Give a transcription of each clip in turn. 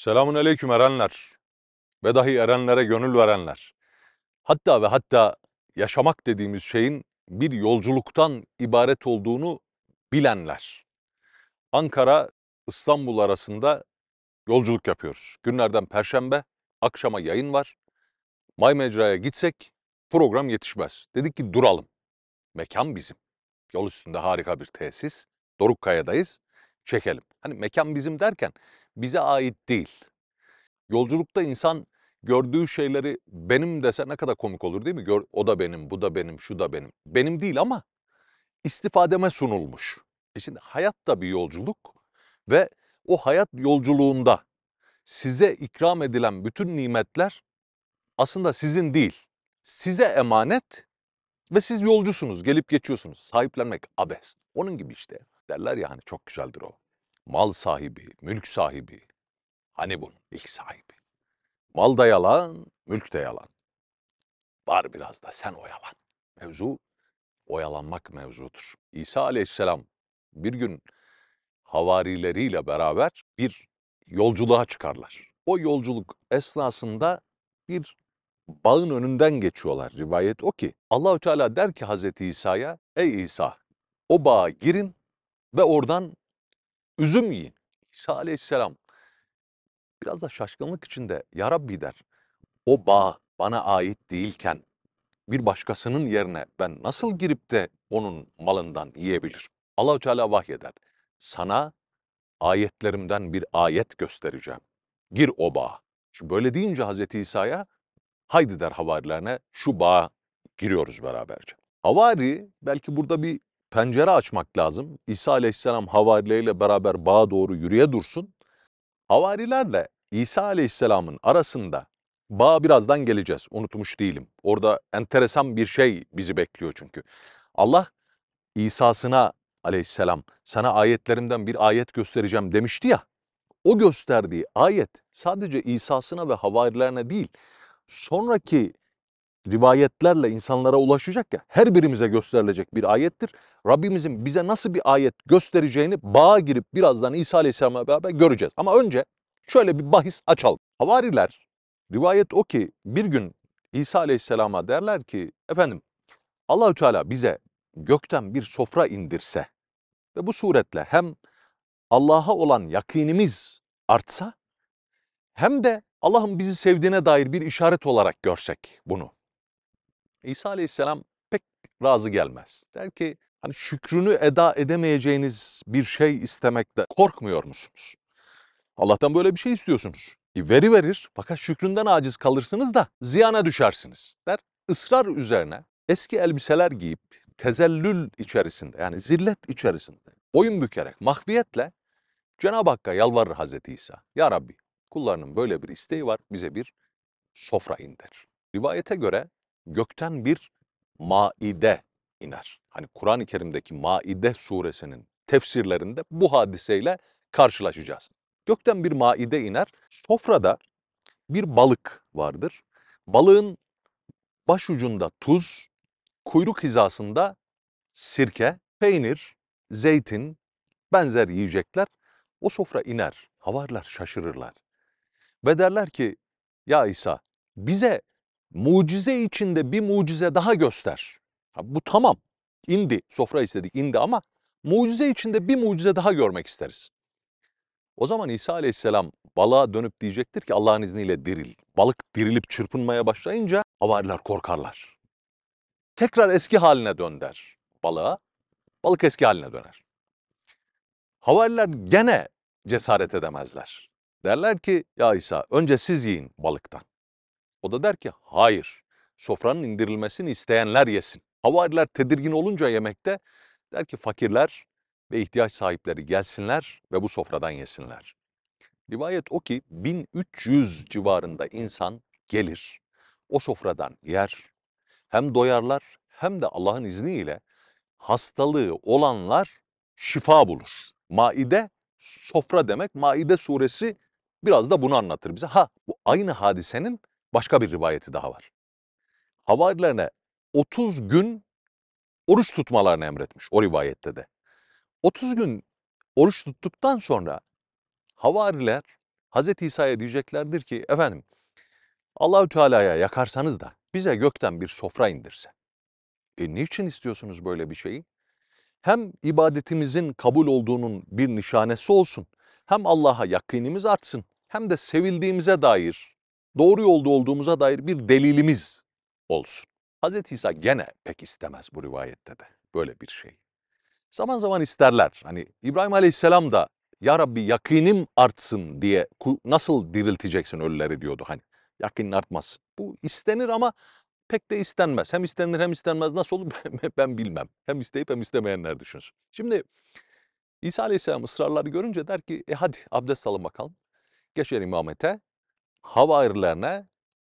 Selamun aleyküm erenler ve dahi erenlere gönül verenler. Hatta ve hatta yaşamak dediğimiz şeyin bir yolculuktan ibaret olduğunu bilenler. Ankara İstanbul arasında yolculuk yapıyoruz. Günlerden perşembe akşama yayın var. May Mecra'ya gitsek program yetişmez. Dedik ki duralım. Mekan bizim. Yol üstünde harika bir tesis. Dorukkaya'dayız çekelim. Hani mekan bizim derken bize ait değil. Yolculukta insan gördüğü şeyleri benim dese ne kadar komik olur değil mi? Gör, o da benim, bu da benim, şu da benim. Benim değil ama istifademe sunulmuş. E şimdi hayat da bir yolculuk ve o hayat yolculuğunda size ikram edilen bütün nimetler aslında sizin değil. Size emanet ve siz yolcusunuz, gelip geçiyorsunuz. Sahiplenmek abes. Onun gibi işte derler ya hani çok güzeldir o. Mal sahibi, mülk sahibi. Hani bunun ilk sahibi. Mal da yalan, mülk de yalan. Var biraz da sen oyalan. Mevzu oyalanmak mevzudur. İsa aleyhisselam bir gün havarileriyle beraber bir yolculuğa çıkarlar. O yolculuk esnasında bir bağın önünden geçiyorlar. Rivayet o ki Allahü Teala der ki Hazreti İsa'ya ey İsa o bağa girin ve oradan üzüm yiyin. İsa aleyhisselam biraz da şaşkınlık içinde ya Rabbi der o bağ bana ait değilken bir başkasının yerine ben nasıl girip de onun malından yiyebilirim? Allahü Teala vahyeder. Sana ayetlerimden bir ayet göstereceğim. Gir o bağa. Şimdi böyle deyince Hazreti İsa'ya haydi der havarilerine şu bağa giriyoruz beraberce. Havari belki burada bir pencere açmak lazım. İsa aleyhisselam havarileriyle beraber bağa doğru yürüye dursun. Havarilerle İsa aleyhisselamın arasında bağa birazdan geleceğiz. Unutmuş değilim. Orada enteresan bir şey bizi bekliyor çünkü. Allah İsa'sına aleyhisselam sana ayetlerimden bir ayet göstereceğim demişti ya. O gösterdiği ayet sadece İsa'sına ve havarilerine değil, sonraki rivayetlerle insanlara ulaşacak ya her birimize gösterilecek bir ayettir. Rabbimizin bize nasıl bir ayet göstereceğini bağa girip birazdan İsa Aleyhisselam'a beraber göreceğiz. Ama önce şöyle bir bahis açalım. Havariler rivayet o ki bir gün İsa Aleyhisselam'a derler ki efendim Allahü Teala bize gökten bir sofra indirse ve bu suretle hem Allah'a olan yakinimiz artsa hem de Allah'ın bizi sevdiğine dair bir işaret olarak görsek bunu. İsa Aleyhisselam pek razı gelmez. Der ki hani şükrünü eda edemeyeceğiniz bir şey istemekte korkmuyor musunuz? Allah'tan böyle bir şey istiyorsunuz. E veri verir fakat şükründen aciz kalırsınız da ziyana düşersiniz der. Israr üzerine eski elbiseler giyip tezellül içerisinde yani zillet içerisinde boyun bükerek mahviyetle Cenab-ı Hakk'a yalvarır Hazreti İsa. Ya Rabbi kullarının böyle bir isteği var bize bir sofra indir. Rivayete göre gökten bir maide iner. Hani Kur'an-ı Kerim'deki Maide suresinin tefsirlerinde bu hadiseyle karşılaşacağız. Gökten bir maide iner. Sofrada bir balık vardır. Balığın başucunda tuz, kuyruk hizasında sirke, peynir, zeytin, benzer yiyecekler. O sofra iner, havarlar, şaşırırlar. Ve derler ki, ya İsa bize mucize içinde bir mucize daha göster. Ha, bu tamam. İndi. Sofra istedik indi ama mucize içinde bir mucize daha görmek isteriz. O zaman İsa aleyhisselam balığa dönüp diyecektir ki Allah'ın izniyle diril. Balık dirilip çırpınmaya başlayınca avariler korkarlar. Tekrar eski haline dön der balığa. Balık eski haline döner. Havariler gene cesaret edemezler. Derler ki ya İsa önce siz yiyin balıktan. O da der ki hayır sofranın indirilmesini isteyenler yesin. Havariler tedirgin olunca yemekte der ki fakirler ve ihtiyaç sahipleri gelsinler ve bu sofradan yesinler. Rivayet o ki 1300 civarında insan gelir, o sofradan yer. Hem doyarlar hem de Allah'ın izniyle hastalığı olanlar şifa bulur. Maide sofra demek. Maide suresi biraz da bunu anlatır bize. Ha bu aynı hadisenin başka bir rivayeti daha var. Havarilerine 30 gün oruç tutmalarını emretmiş o rivayette de. 30 gün oruç tuttuktan sonra havariler Hz. İsa'ya diyeceklerdir ki efendim Allahü Teala'ya yakarsanız da bize gökten bir sofra indirse. E niçin istiyorsunuz böyle bir şeyi? Hem ibadetimizin kabul olduğunun bir nişanesi olsun, hem Allah'a yakınımız artsın, hem de sevildiğimize dair doğru yolda olduğumuza dair bir delilimiz olsun. Hz. İsa gene pek istemez bu rivayette de böyle bir şey. Zaman zaman isterler. Hani İbrahim Aleyhisselam da ya Rabbi yakinim artsın diye nasıl dirilteceksin ölüleri diyordu hani. Yakinin artmaz. Bu istenir ama pek de istenmez. Hem istenir hem istenmez nasıl olur ben bilmem. Hem isteyip hem istemeyenler düşünsün. Şimdi İsa Aleyhisselam ısrarları görünce der ki e hadi abdest alın bakalım. Geçer imamete hava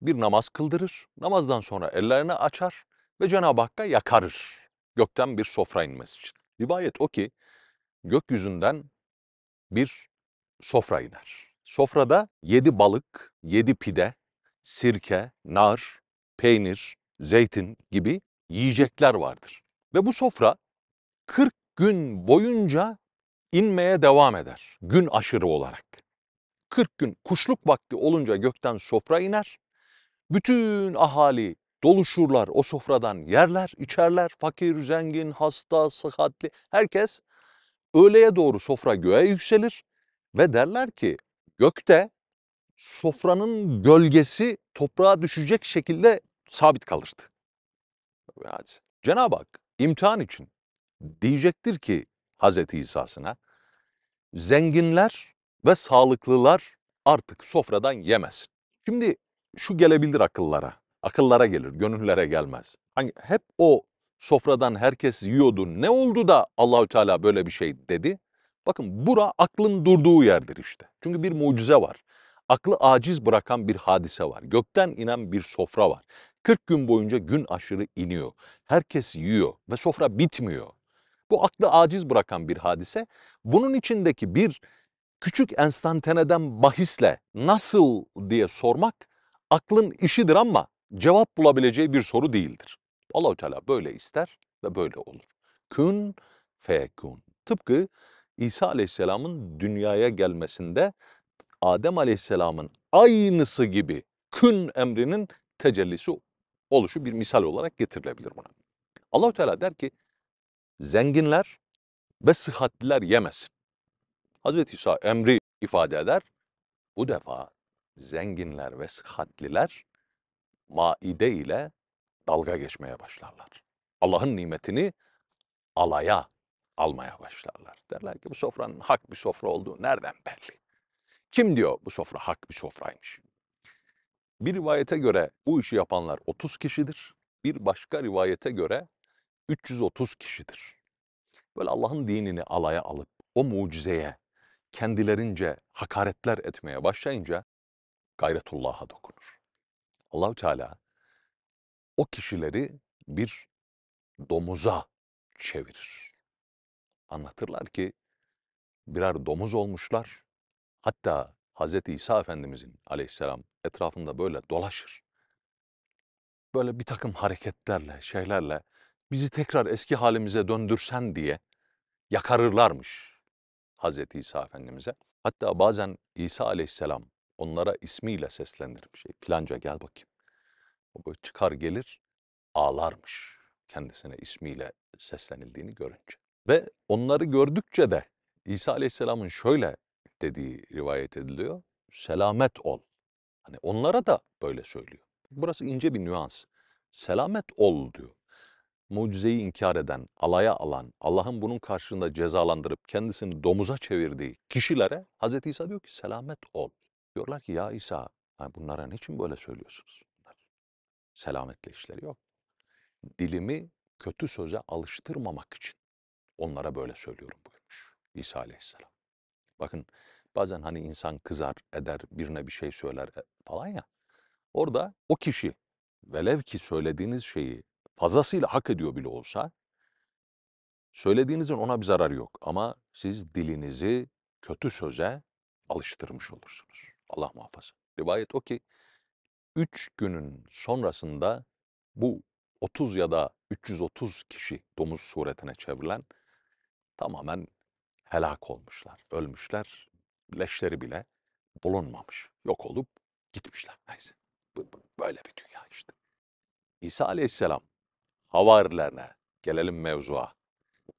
bir namaz kıldırır. Namazdan sonra ellerini açar ve Cenab-ı Hakk'a yakarır. Gökten bir sofra inmesi için. Rivayet o ki gökyüzünden bir sofra iner. Sofrada yedi balık, yedi pide, sirke, nar, peynir, zeytin gibi yiyecekler vardır. Ve bu sofra 40 gün boyunca inmeye devam eder gün aşırı olarak. 40 gün kuşluk vakti olunca gökten sofra iner. Bütün ahali doluşurlar o sofradan yerler, içerler. Fakir, zengin, hasta, sıhhatli herkes öğleye doğru sofra göğe yükselir ve derler ki gökte sofranın gölgesi toprağa düşecek şekilde sabit kalırdı. Yani Cenab-ı Hak imtihan için diyecektir ki Hazreti İsa'sına zenginler ve sağlıklılar artık sofradan yemez. Şimdi şu gelebilir akıllara. Akıllara gelir, gönüllere gelmez. Hani hep o sofradan herkes yiyordu. Ne oldu da Allahü Teala böyle bir şey dedi? Bakın bura aklın durduğu yerdir işte. Çünkü bir mucize var. Aklı aciz bırakan bir hadise var. Gökten inen bir sofra var. 40 gün boyunca gün aşırı iniyor. Herkes yiyor ve sofra bitmiyor. Bu aklı aciz bırakan bir hadise. Bunun içindeki bir küçük enstantaneden bahisle nasıl diye sormak aklın işidir ama cevap bulabileceği bir soru değildir. Allahu Teala böyle ister ve böyle olur. Kün fekun. Tıpkı İsa Aleyhisselam'ın dünyaya gelmesinde Adem Aleyhisselam'ın aynısı gibi kün emrinin tecellisi oluşu bir misal olarak getirilebilir buna. Allahu Teala der ki zenginler ve sıhhatliler yemesin. Hazreti İsa emri ifade eder. Bu defa zenginler ve sıhhatliler maide ile dalga geçmeye başlarlar. Allah'ın nimetini alaya almaya başlarlar. Derler ki bu sofranın hak bir sofra olduğu nereden belli? Kim diyor bu sofra hak bir sofraymış? Bir rivayete göre bu işi yapanlar 30 kişidir. Bir başka rivayete göre 330 kişidir. Böyle Allah'ın dinini alaya alıp o mucizeye kendilerince hakaretler etmeye başlayınca gayretullah'a dokunur. Allahu Teala o kişileri bir domuza çevirir. Anlatırlar ki birer domuz olmuşlar. Hatta Hz. İsa Efendimizin aleyhisselam etrafında böyle dolaşır. Böyle bir takım hareketlerle, şeylerle bizi tekrar eski halimize döndürsen diye yakarırlarmış Hazreti İsa Efendimiz'e. Hatta bazen İsa Aleyhisselam onlara ismiyle seslenir bir şey. Filanca gel bakayım. O böyle çıkar gelir ağlarmış kendisine ismiyle seslenildiğini görünce. Ve onları gördükçe de İsa Aleyhisselam'ın şöyle dediği rivayet ediliyor. Selamet ol. Hani onlara da böyle söylüyor. Burası ince bir nüans. Selamet ol diyor mucizeyi inkar eden, alaya alan, Allah'ın bunun karşılığında cezalandırıp kendisini domuza çevirdiği kişilere Hz. İsa diyor ki selamet ol. Diyorlar ki ya İsa yani bunlara niçin böyle söylüyorsunuz? selametle işleri yok. Dilimi kötü söze alıştırmamak için onlara böyle söylüyorum buyurmuş İsa aleyhisselam. Bakın bazen hani insan kızar, eder, birine bir şey söyler e, falan ya. Orada o kişi velev ki söylediğiniz şeyi fazlasıyla hak ediyor bile olsa söylediğinizin ona bir zararı yok. Ama siz dilinizi kötü söze alıştırmış olursunuz. Allah muhafaza. Rivayet o ki üç günün sonrasında bu 30 ya da 330 kişi domuz suretine çevrilen tamamen helak olmuşlar, ölmüşler. Leşleri bile bulunmamış, yok olup gitmişler. Neyse, böyle bir dünya işte. İsa aleyhisselam havarilerine gelelim mevzuya.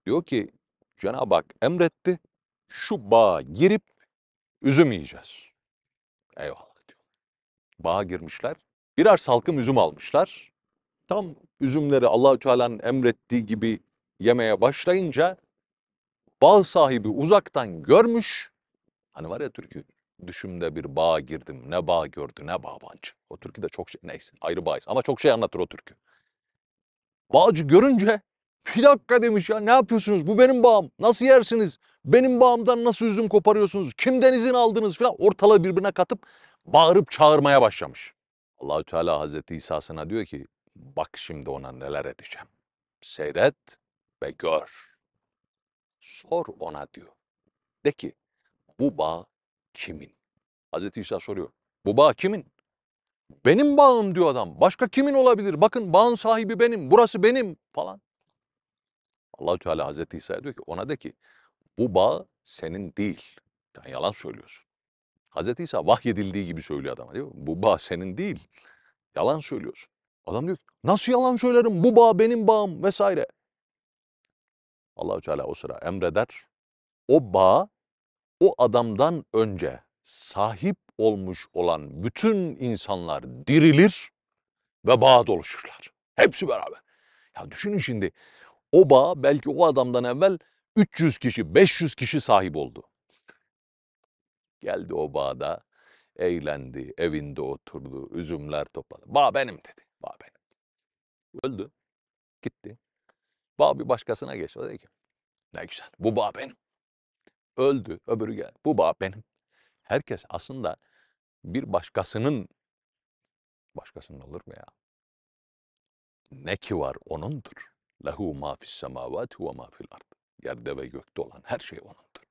Diyor ki Cenab-ı Hak emretti şu bağa girip üzüm yiyeceğiz. Eyvallah diyor. Bağa girmişler. Birer salkım üzüm almışlar. Tam üzümleri Allahü Teala'nın emrettiği gibi yemeye başlayınca bağ sahibi uzaktan görmüş. Hani var ya türkü düşümde bir bağa girdim ne bağ gördü ne bağ bancı. O türkü de çok şey neyse ayrı bağız ama çok şey anlatır o türkü. Bağcı görünce bir dakika demiş ya ne yapıyorsunuz bu benim bağım nasıl yersiniz benim bağımdan nasıl üzüm koparıyorsunuz kimden izin aldınız filan ortalığı birbirine katıp bağırıp çağırmaya başlamış. Allahü Teala Hazreti İsa'sına diyor ki bak şimdi ona neler edeceğim seyret ve gör sor ona diyor de ki bu bağ kimin Hazreti İsa soruyor bu bağ kimin benim bağım diyor adam. Başka kimin olabilir? Bakın bağın sahibi benim. Burası benim falan. Allahü Teala Hazreti İsa diyor ki ona de ki bu bağ senin değil. Yani yalan söylüyorsun. Hazreti İsa vahyedildiği gibi söylüyor adama diyor. Bu bağ senin değil. Yalan söylüyorsun. Adam diyor ki nasıl yalan söylerim? Bu bağ benim bağım vesaire. Allahü Teala o sıra emreder. O bağ o adamdan önce sahip olmuş olan bütün insanlar dirilir ve bağda oluşurlar. Hepsi beraber. Ya düşünün şimdi o bağ belki o adamdan evvel 300 kişi, 500 kişi sahip oldu. Geldi o bağda, eğlendi, evinde oturdu, üzümler topladı. Bağ benim dedi, bağ benim. Öldü, gitti. Bağ bir başkasına geçti. O dedi ki, ne güzel, bu bağ benim. Öldü, öbürü geldi, bu bağ benim herkes aslında bir başkasının, başkasının olur mu ya? Ne ki var onundur. Lehu ma fis semavati ve ma fil ard. Yerde ve gökte olan her şey onundur.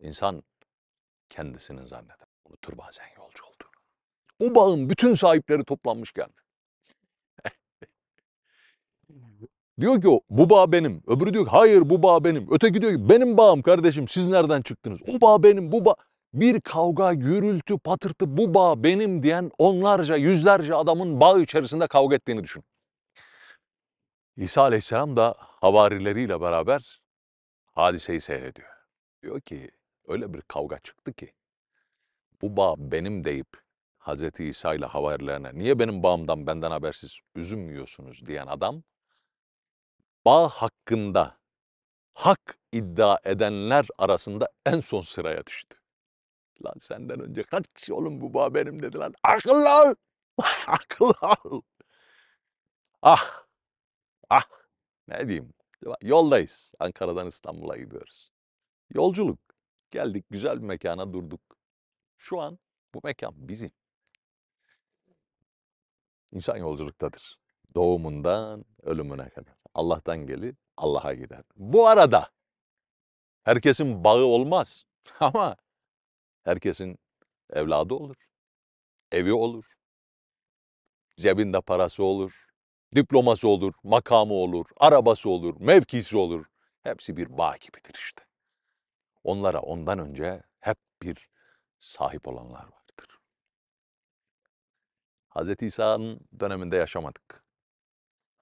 İnsan kendisini zanneder. Unutur bazen yolcu olduğunu. O bağın bütün sahipleri toplanmış geldi. diyor ki o, bu bağ benim. Öbürü diyor ki hayır bu bağ benim. Öteki diyor ki benim bağım kardeşim siz nereden çıktınız? O bağ benim bu bağ bir kavga, gürültü, patırtı bu bağ benim diyen onlarca, yüzlerce adamın bağ içerisinde kavga ettiğini düşün. İsa aleyhisselam da havarileriyle beraber hadiseyi seyrediyor. Diyor ki öyle bir kavga çıktı ki bu bağ benim deyip Hz. İsa ile havarilerine niye benim bağımdan benden habersiz üzülmüyorsunuz diyen adam bağ hakkında hak iddia edenler arasında en son sıraya düştü. Lan senden önce kaç kişi oğlum bu bağ benim dedi lan. Akıllı ol. akıl ol. Ah. Ah. Ne diyeyim. Yoldayız. Ankara'dan İstanbul'a gidiyoruz. Yolculuk. Geldik güzel bir mekana durduk. Şu an bu mekan bizim. İnsan yolculuktadır. Doğumundan ölümüne kadar. Allah'tan geli Allah'a gider. Bu arada herkesin bağı olmaz. Ama Herkesin evladı olur, evi olur, cebinde parası olur, diploması olur, makamı olur, arabası olur, mevkisi olur. Hepsi bir bağ gibidir işte. Onlara ondan önce hep bir sahip olanlar vardır. Hz. İsa'nın döneminde yaşamadık.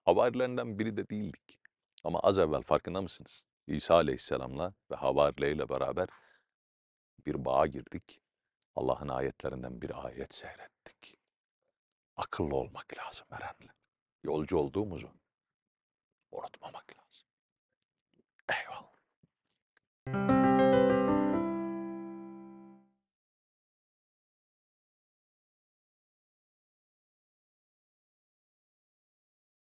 Havarilerinden biri de değildik. Ama az evvel farkında mısınız? İsa aleyhisselamla ve ile beraber bir bağa girdik. Allah'ın ayetlerinden bir ayet seyrettik. Akıllı olmak lazım Eren'le. Yolcu olduğumuzu unutmamak lazım. Eyvallah.